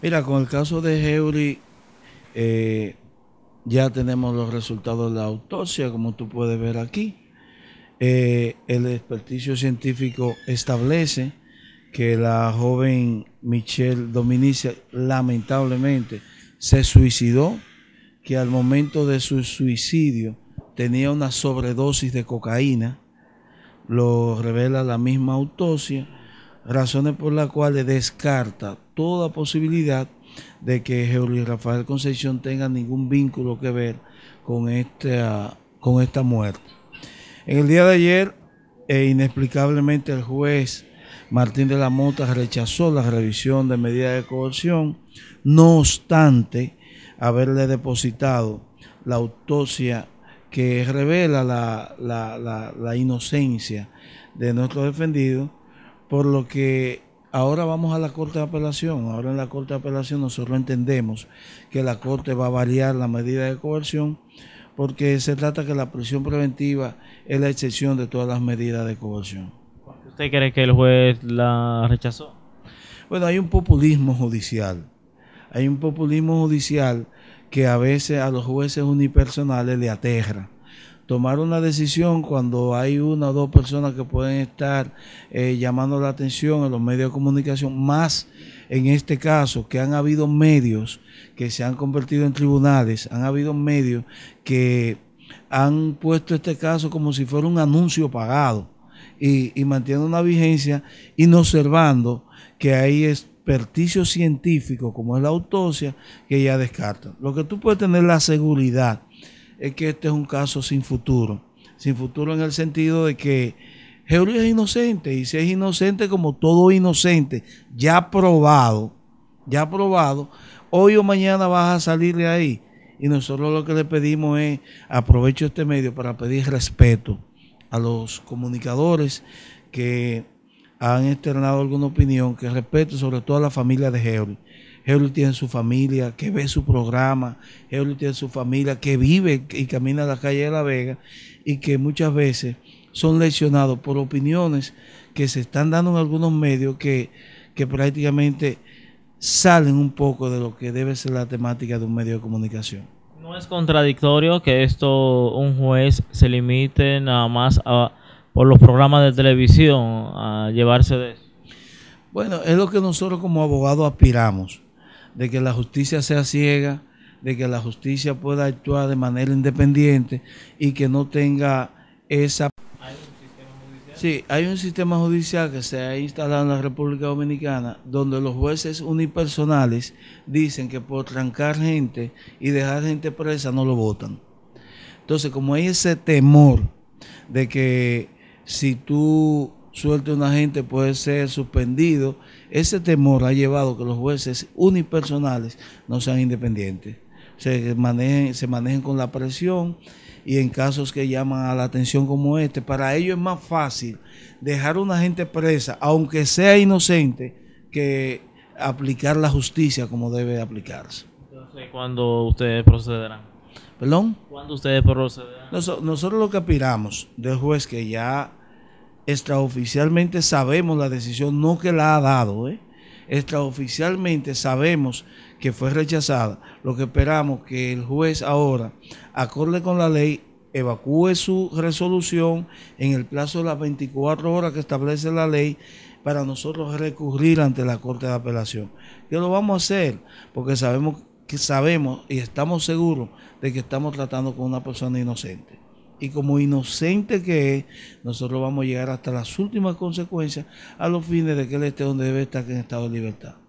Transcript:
Mira, con el caso de Heuri, eh, ya tenemos los resultados de la autopsia, como tú puedes ver aquí. Eh, el experticio científico establece que la joven Michelle Dominicia lamentablemente se suicidó, que al momento de su suicidio tenía una sobredosis de cocaína, lo revela la misma autopsia, razones por las cuales descarta toda posibilidad de que Jeuli Rafael Concepción tenga ningún vínculo que ver con esta, ah, con esta muerte. En el día de ayer, e inexplicablemente el juez Martín de la Mota rechazó la revisión de medidas de coerción, no obstante haberle depositado la autopsia que revela la inocencia de nuestro defendido por lo que ahora vamos a la Corte de Apelación. Ahora en la Corte de Apelación nosotros entendemos que la Corte va a variar la medida de coerción porque se trata que la prisión preventiva es la excepción de todas las medidas de coerción. ¿Usted cree que el juez la rechazó? Bueno, hay un populismo judicial. Hay un populismo judicial que a veces a los jueces unipersonales le aterra tomar una decisión cuando hay una o dos personas que pueden estar eh, llamando la atención en los medios de comunicación, más en este caso que han habido medios que se han convertido en tribunales, han habido medios que han puesto este caso como si fuera un anuncio pagado y, y mantiene una vigencia y observando que hay experticios experticio científico, como es la autopsia, que ya descartan. Lo que tú puedes tener la seguridad es que este es un caso sin futuro. Sin futuro en el sentido de que Heuri es inocente y si es inocente como todo inocente, ya probado, ya probado, hoy o mañana vas a salir de ahí. Y nosotros lo que le pedimos es, aprovecho este medio para pedir respeto a los comunicadores que han externado alguna opinión, que respeto sobre todo a la familia de Heuri. Heul tiene su familia, que ve su programa, él tiene su familia, que vive y camina a la calle de La Vega y que muchas veces son lesionados por opiniones que se están dando en algunos medios que, que prácticamente salen un poco de lo que debe ser la temática de un medio de comunicación. No es contradictorio que esto un juez se limite nada más a, por los programas de televisión a llevarse de eso. Bueno, es lo que nosotros como abogados aspiramos de que la justicia sea ciega, de que la justicia pueda actuar de manera independiente y que no tenga esa... ¿Hay un sistema judicial? Sí, hay un sistema judicial que se ha instalado en la República Dominicana donde los jueces unipersonales dicen que por trancar gente y dejar gente presa no lo votan. Entonces, como hay ese temor de que si tú suerte de un agente puede ser suspendido. Ese temor ha llevado a que los jueces unipersonales no sean independientes. Se manejen, se manejen con la presión y en casos que llaman a la atención como este, para ellos es más fácil dejar a una gente presa, aunque sea inocente, que aplicar la justicia como debe aplicarse. Entonces, ¿cuándo ustedes procederán? ¿Perdón? ¿Cuándo ustedes procederán? nosotros lo que aspiramos del juez que ya extraoficialmente sabemos la decisión, no que la ha dado, ¿eh? extraoficialmente sabemos que fue rechazada. Lo que esperamos que el juez ahora, acorde con la ley, evacúe su resolución en el plazo de las 24 horas que establece la ley para nosotros recurrir ante la Corte de Apelación. ¿Qué lo vamos a hacer porque sabemos que sabemos y estamos seguros de que estamos tratando con una persona inocente. Y como inocente que es, nosotros vamos a llegar hasta las últimas consecuencias a los fines de que él esté donde debe estar, que en estado de libertad.